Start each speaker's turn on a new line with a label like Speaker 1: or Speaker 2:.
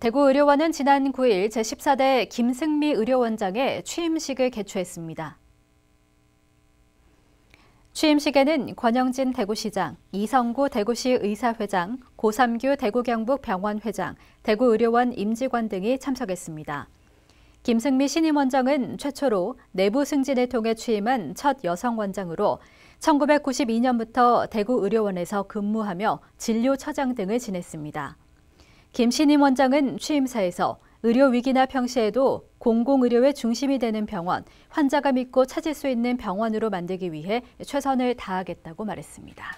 Speaker 1: 대구의료원은 지난 9일 제14대 김승미 의료원장의 취임식을 개최했습니다. 취임식에는 권영진 대구시장, 이성구 대구시 의사회장, 고삼규 대구경북병원회장, 대구의료원 임직원 등이 참석했습니다. 김승미 신임 원장은 최초로 내부 승진을 통해 취임한 첫 여성 원장으로 1992년부터 대구의료원에서 근무하며 진료처장 등을 지냈습니다. 김신임 원장은 취임사에서 의료 위기나 평시에도 공공의료의 중심이 되는 병원, 환자가 믿고 찾을 수 있는 병원으로 만들기 위해 최선을 다하겠다고 말했습니다.